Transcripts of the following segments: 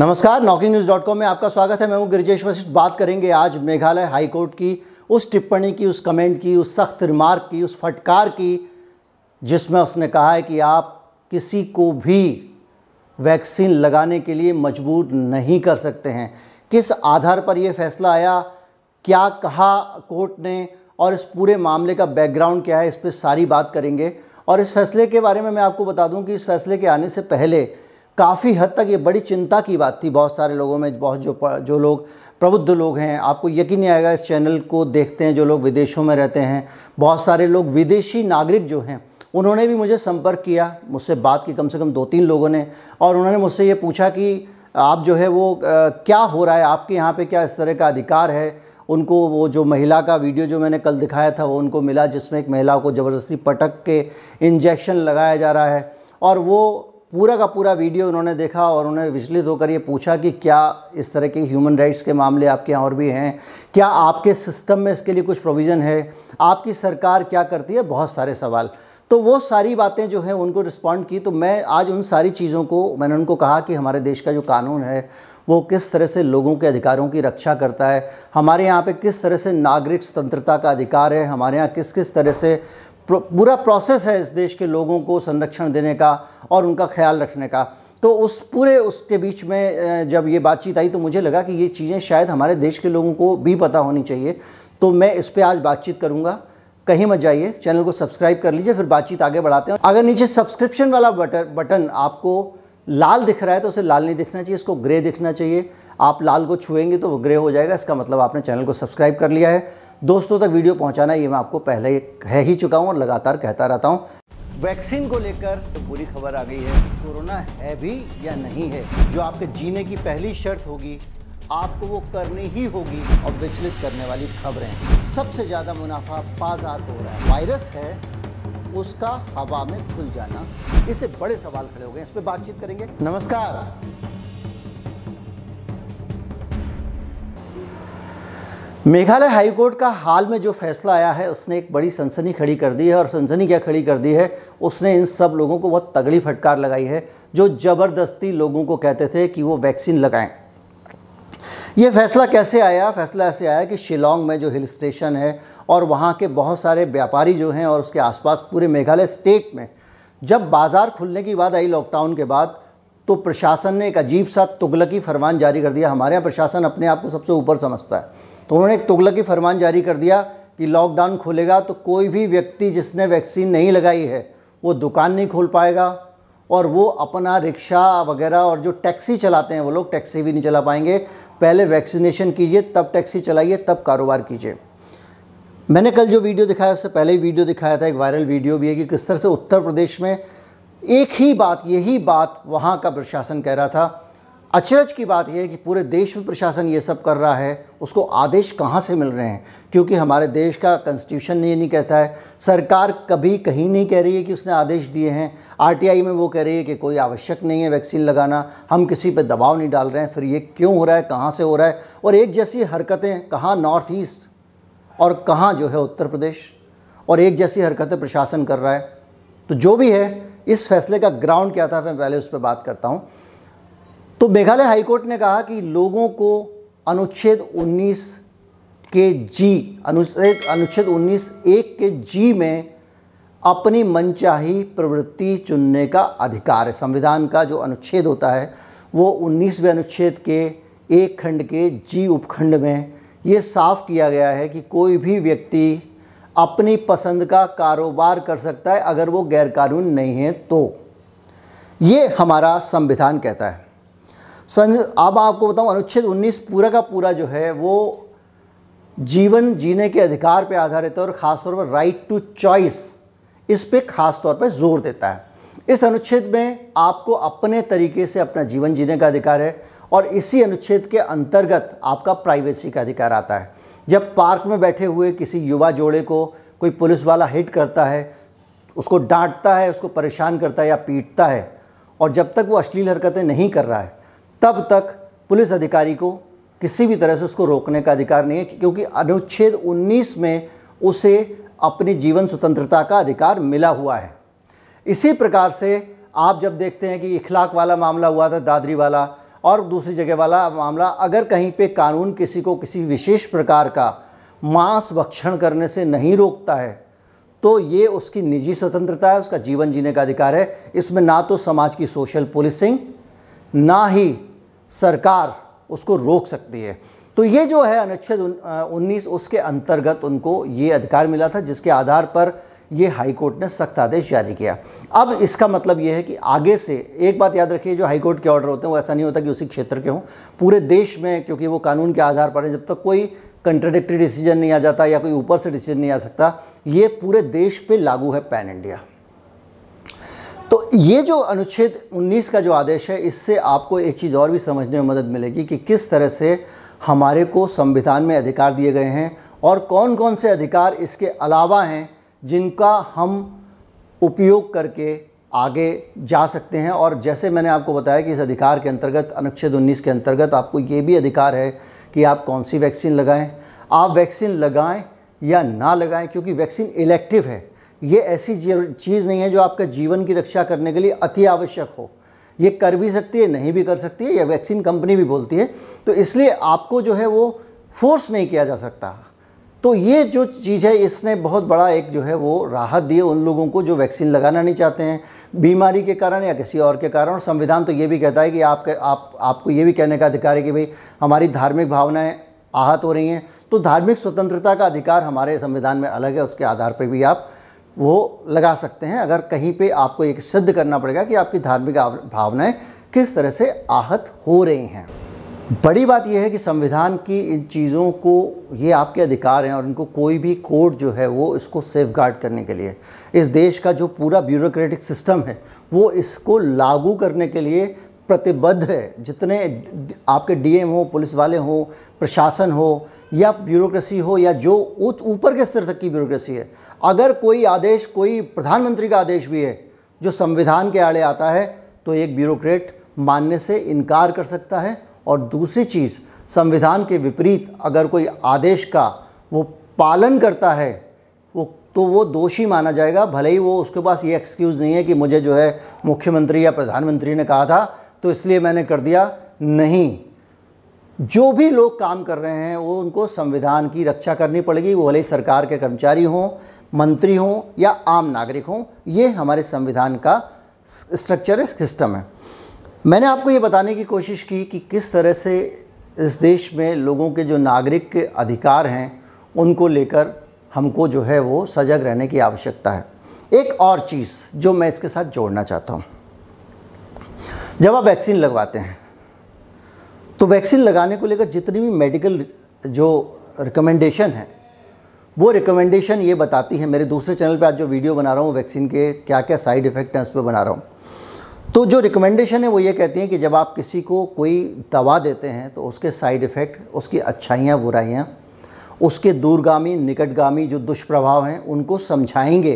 नमस्कार knocking news dot com में आपका स्वागत है मैं हूँ गिरिजेश वशिष्ठ बात करेंगे आज मेघालय हाईकोर्ट की उस टिप्पणी की उस कमेंट की उस सख्त रिमार्क की उस फटकार की जिसमें उसने कहा है कि आप किसी को भी वैक्सीन लगाने के लिए मजबूर नहीं कर सकते हैं किस आधार पर यह फैसला आया क्या कहा कोर्ट ने और इस पूरे मामले का बैकग्राउंड क्या है इस पर सारी बात करेंगे और इस फैसले के बारे में मैं आपको बता दूं कि इस फैसले के आने से पहले काफ़ी हद तक ये बड़ी चिंता की बात थी बहुत सारे लोगों में बहुत जो जो लोग प्रबुद्ध लोग हैं आपको यकीन नहीं आएगा इस चैनल को देखते हैं जो लोग विदेशों में रहते हैं बहुत सारे लोग विदेशी नागरिक जो हैं उन्होंने भी मुझे संपर्क किया मुझसे बात की कम से कम दो तीन लोगों ने और उन्होंने मुझसे ये पूछा कि आप जो है वो क्या हो रहा है आपके यहाँ पे क्या इस तरह का अधिकार है उनको वो जो महिला का वीडियो जो मैंने कल दिखाया था वो उनको मिला जिसमें एक महिला को ज़बरदस्ती पटक के इंजेक्शन लगाया जा रहा है और वो पूरा का पूरा वीडियो उन्होंने देखा और उन्हें विचलित होकर ये पूछा कि क्या इस तरह के ह्यूमन राइट्स के मामले आपके यहाँ और भी हैं क्या आपके सिस्टम में इसके लिए कुछ प्रोविज़न है आपकी सरकार क्या करती है बहुत सारे सवाल तो वो सारी बातें जो हैं उनको रिस्पॉन्ड की तो मैं आज उन सारी चीज़ों को मैंने उनको कहा कि हमारे देश का जो कानून है वो किस तरह से लोगों के अधिकारों की रक्षा करता है हमारे यहाँ पे किस तरह से नागरिक स्वतंत्रता का अधिकार है हमारे यहाँ किस किस तरह से पूरा प्रोसेस है इस देश के लोगों को संरक्षण देने का और उनका ख्याल रखने का तो उस पूरे उसके बीच में जब ये बातचीत आई तो मुझे लगा कि ये चीज़ें शायद हमारे देश के लोगों को भी पता होनी चाहिए तो मैं इस पर आज बातचीत करूँगा कहीं मत जाइए चैनल को सब्सक्राइब कर लीजिए फिर बातचीत आगे बढ़ाते हैं अगर नीचे सब्सक्रिप्शन वाला बटन बटन आपको लाल दिख रहा है तो उसे लाल नहीं दिखना चाहिए इसको ग्रे दिखना चाहिए आप लाल को छुएंगे तो वो ग्रे हो जाएगा इसका मतलब आपने चैनल को सब्सक्राइब कर लिया है दोस्तों तक वीडियो पहुंचाना ये मैं आपको पहले कह ही चुका हूं और लगातार कहता रहता हूँ वैक्सीन को लेकर तो बुरी खबर आ गई है कोरोना है भी या नहीं है जो आपके जीने की पहली शर्त होगी आपको वो करनी ही होगी और विचलित करने वाली खबरें सबसे ज़्यादा मुनाफा बाजार को हो रहा है वायरस है उसका हवा में खुल जाना इससे बड़े सवाल खड़े हो गए इस पर बातचीत करेंगे नमस्कार मेघालय हाईकोर्ट का हाल में जो फैसला आया है उसने एक बड़ी सनसनी खड़ी कर दी है और सनसनी क्या खड़ी कर दी है उसने इन सब लोगों को बहुत तगड़ी फटकार लगाई है जो ज़बरदस्ती लोगों को कहते थे कि वो वैक्सीन लगाएं ये फैसला कैसे आया फैसला ऐसे आया कि शिलोंग में जो हिल स्टेशन है और वहाँ के बहुत सारे व्यापारी जो हैं और उसके आसपास पूरे मेघालय स्टेट में जब बाज़ार खुलने की बात आई लॉकडाउन के बाद तो प्रशासन ने एक अजीब सा तुगलकी फरमान जारी कर दिया हमारे यहाँ प्रशासन अपने आप को सबसे ऊपर समझता है तो उन्होंने एक तुगलकी फरमान जारी कर दिया कि लॉकडाउन खोलेगा तो कोई भी व्यक्ति जिसने वैक्सीन नहीं लगाई है वो दुकान नहीं खोल पाएगा और वो अपना रिक्शा वगैरह और जो टैक्सी चलाते हैं वो लोग टैक्सी भी नहीं चला पाएंगे पहले वैक्सीनेशन कीजिए तब टैक्सी चलाइए तब कारोबार कीजिए मैंने कल जो वीडियो दिखाया उससे पहले ही वीडियो दिखाया था एक वायरल वीडियो भी है कि किस तरह से उत्तर प्रदेश में एक ही बात यही बात वहाँ का प्रशासन कह रहा था अचरज की बात यह है कि पूरे देश में प्रशासन ये सब कर रहा है उसको आदेश कहाँ से मिल रहे हैं क्योंकि हमारे देश का कॉन्स्टिट्यूशन ये नहीं कहता है सरकार कभी कहीं नहीं कह रही है कि उसने आदेश दिए हैं आरटीआई में वो कह रही है कि कोई आवश्यक नहीं है वैक्सीन लगाना हम किसी पे दबाव नहीं डाल रहे हैं फिर ये क्यों हो रहा है कहाँ से हो रहा है और एक जैसी हरकतें कहाँ नॉर्थ ईस्ट और कहाँ जो है उत्तर प्रदेश और एक जैसी हरकतें प्रशासन कर रहा है तो जो भी है इस फैसले का ग्राउंड क्या था मैं पहले उस पर बात करता हूँ तो मेघालय हाईकोर्ट ने कहा कि लोगों को अनुच्छेद 19 के जी अनुच्छेद अनुच्छेद 19 एक के जी में अपनी मनचाही प्रवृत्ति चुनने का अधिकार है संविधान का जो अनुच्छेद होता है वो उन्नीसवें अनुच्छेद के एक खंड के जी उपखंड में ये साफ किया गया है कि कोई भी व्यक्ति अपनी पसंद का कारोबार कर सकता है अगर वो गैरकानून नहीं है तो ये हमारा संविधान कहता है सन अब आपको बताऊं अनुच्छेद 19 पूरा का पूरा जो है वो जीवन जीने के अधिकार पर आधारित है और ख़ासतौर पर राइट टू चॉइस इस पे खास तौर पर जोर देता है इस अनुच्छेद में आपको अपने तरीके से अपना जीवन जीने का अधिकार है और इसी अनुच्छेद के अंतर्गत आपका प्राइवेसी का अधिकार आता है जब पार्क में बैठे हुए किसी युवा जोड़े को कोई पुलिस वाला हिट करता है उसको डांटता है उसको परेशान करता है या पीटता है और जब तक वो अश्लील हरकतें नहीं कर रहा है तब तक पुलिस अधिकारी को किसी भी तरह से उसको रोकने का अधिकार नहीं है क्योंकि अनुच्छेद 19 में उसे अपनी जीवन स्वतंत्रता का अधिकार मिला हुआ है इसी प्रकार से आप जब देखते हैं कि इखलाक वाला मामला हुआ था दादरी वाला और दूसरी जगह वाला मामला अगर कहीं पे कानून किसी को किसी विशेष प्रकार का मांस भक्षण करने से नहीं रोकता है तो ये उसकी निजी स्वतंत्रता है उसका जीवन जीने का अधिकार है इसमें ना तो समाज की सोशल पुलिसिंग ना ही सरकार उसको रोक सकती है तो ये जो है अनुच्छेद उन्नीस उसके अंतर्गत उनको ये अधिकार मिला था जिसके आधार पर ये हाईकोर्ट ने सख्त आदेश जारी किया अब इसका मतलब ये है कि आगे से एक बात याद रखिए जो हाईकोर्ट के ऑर्डर होते हैं वो ऐसा नहीं होता कि उसी क्षेत्र के हों पूरे देश में क्योंकि वो कानून के आधार पर है जब तक तो कोई कंट्राडिक्टी डिसीजन नहीं आ जाता या कोई ऊपर से डिसीजन नहीं आ सकता ये पूरे देश पर लागू है पैन इंडिया तो ये जो अनुच्छेद 19 का जो आदेश है इससे आपको एक चीज़ और भी समझने में मदद मिलेगी कि किस तरह से हमारे को संविधान में अधिकार दिए गए हैं और कौन कौन से अधिकार इसके अलावा हैं जिनका हम उपयोग करके आगे जा सकते हैं और जैसे मैंने आपको बताया कि इस अधिकार के अंतर्गत अनुच्छेद 19 के अंतर्गत आपको ये भी अधिकार है कि आप कौन सी वैक्सीन लगाएं आप वैक्सीन लगाएं या ना लगाएं क्योंकि वैक्सीन इलेक्टिव है ये ऐसी चीज़ नहीं है जो आपका जीवन की रक्षा करने के लिए अति आवश्यक हो ये कर भी सकती है नहीं भी कर सकती है या वैक्सीन कंपनी भी बोलती है तो इसलिए आपको जो है वो फोर्स नहीं किया जा सकता तो ये जो चीज़ है इसने बहुत बड़ा एक जो है वो राहत दी है उन लोगों को जो वैक्सीन लगाना नहीं चाहते हैं बीमारी के कारण या किसी और के कारण और संविधान तो ये भी कहता है कि आपके आप आपको ये भी कहने का अधिकार है कि भाई हमारी धार्मिक भावनाएं आहत हो रही हैं तो धार्मिक स्वतंत्रता का अधिकार हमारे संविधान में अलग है उसके आधार पर भी आप वो लगा सकते हैं अगर कहीं पे आपको एक सिद्ध करना पड़ेगा कि आपकी धार्मिक भावनाएं किस तरह से आहत हो रही हैं बड़ी बात यह है कि संविधान की इन चीज़ों को ये आपके अधिकार हैं और इनको कोई भी कोर्ट जो है वो इसको सेफ गार्ड करने के लिए इस देश का जो पूरा ब्यूरोक्रेटिक सिस्टम है वो इसको लागू करने के लिए प्रतिबद्ध है जितने आपके डीएम हो पुलिस वाले हो प्रशासन हो या ब्यूरोक्रेसी हो या जो ऊपर के स्तर तक की ब्यूरोक्रेसी है अगर कोई आदेश कोई प्रधानमंत्री का आदेश भी है जो संविधान के आड़े आता है तो एक ब्यूरोक्रेट मानने से इनकार कर सकता है और दूसरी चीज़ संविधान के विपरीत अगर कोई आदेश का वो पालन करता है वो तो वो दोषी माना जाएगा भले ही वो उसके पास ये एक्सक्यूज़ नहीं है कि मुझे जो है मुख्यमंत्री या प्रधानमंत्री ने कहा था तो इसलिए मैंने कर दिया नहीं जो भी लोग काम कर रहे हैं वो उनको संविधान की रक्षा करनी पड़ेगी वो भले सरकार के कर्मचारी हों मंत्री हों या आम नागरिक हों ये हमारे संविधान का स्ट्रक्चर सिस्टम है मैंने आपको ये बताने की कोशिश की कि किस तरह से इस देश में लोगों के जो नागरिक के अधिकार हैं उनको लेकर हमको जो है वो सजग रहने की आवश्यकता है एक और चीज़ जो मैं इसके साथ जोड़ना चाहता हूँ जब आप वैक्सीन लगवाते हैं तो वैक्सीन लगाने को लेकर जितनी भी मेडिकल जो रिकमेंडेशन है वो रिकमेंडेशन ये बताती है मेरे दूसरे चैनल पे आज जो वीडियो बना रहा हूँ वैक्सीन के क्या क्या साइड इफ़ेक्ट हैं उस पर बना रहा हूँ तो जो रिकमेंडेशन है वो ये कहती हैं कि जब आप किसी को कोई दवा देते हैं तो उसके साइड इफ़ेक्ट उसकी अच्छाइयाँ बुराइयाँ उसके दूरगामी निकटगामी जो दुष्प्रभाव हैं उनको समझाएंगे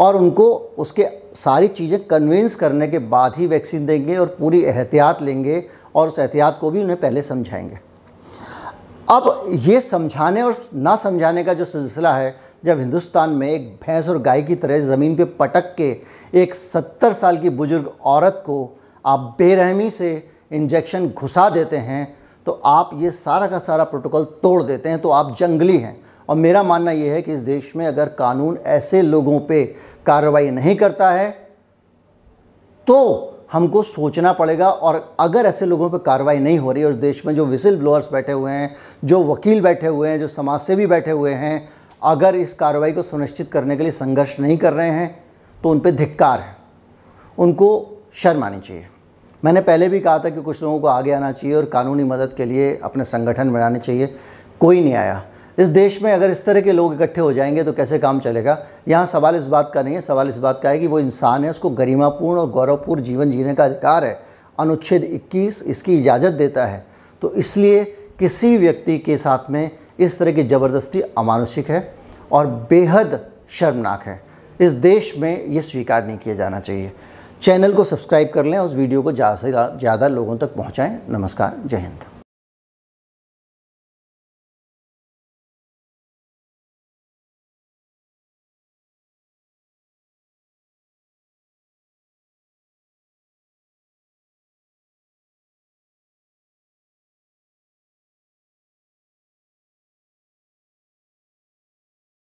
और उनको उसके सारी चीज़ें कन्विंस करने के बाद ही वैक्सीन देंगे और पूरी एहतियात लेंगे और उस एहतियात को भी उन्हें पहले समझाएंगे अब ये समझाने और ना समझाने का जो सिलसिला है जब हिंदुस्तान में एक भैंस और गाय की तरह ज़मीन पे पटक के एक सत्तर साल की बुज़ुर्ग औरत को आप बेरहमी से इंजेक्शन घुसा देते हैं तो आप ये सारा का सारा प्रोटोकॉल तोड़ देते हैं तो आप जंगली हैं और मेरा मानना यह है कि इस देश में अगर कानून ऐसे लोगों पे कार्रवाई नहीं करता है तो हमको सोचना पड़ेगा और अगर ऐसे लोगों पर कार्रवाई नहीं हो रही और देश में जो विसिल ब्लोअर्स बैठे हुए हैं जो वकील बैठे हुए हैं जो समाजसेवी बैठे हुए हैं अगर इस कार्रवाई को सुनिश्चित करने के लिए संघर्ष नहीं कर रहे हैं तो उन पर धिक्कार है उनको शर्म आनी चाहिए मैंने पहले भी कहा था कि कुछ लोगों को आगे आना चाहिए और कानूनी मदद के लिए अपने संगठन बनाने चाहिए कोई नहीं आया इस देश में अगर इस तरह के लोग इकट्ठे हो जाएंगे तो कैसे काम चलेगा यहाँ सवाल इस बात का नहीं है सवाल इस बात का है कि वो इंसान है उसको गरिमापूर्ण और गौरवपूर्ण जीवन जीने का अधिकार है अनुच्छेद 21 इसकी इजाज़त देता है तो इसलिए किसी व्यक्ति के साथ में इस तरह की ज़बरदस्ती अमानुषिक है और बेहद शर्मनाक है इस देश में ये स्वीकार नहीं किया जाना चाहिए चैनल को सब्सक्राइब कर लें और उस वीडियो को ज़्यादा से ज़्यादा लोगों तक पहुँचाएँ नमस्कार जय हिंद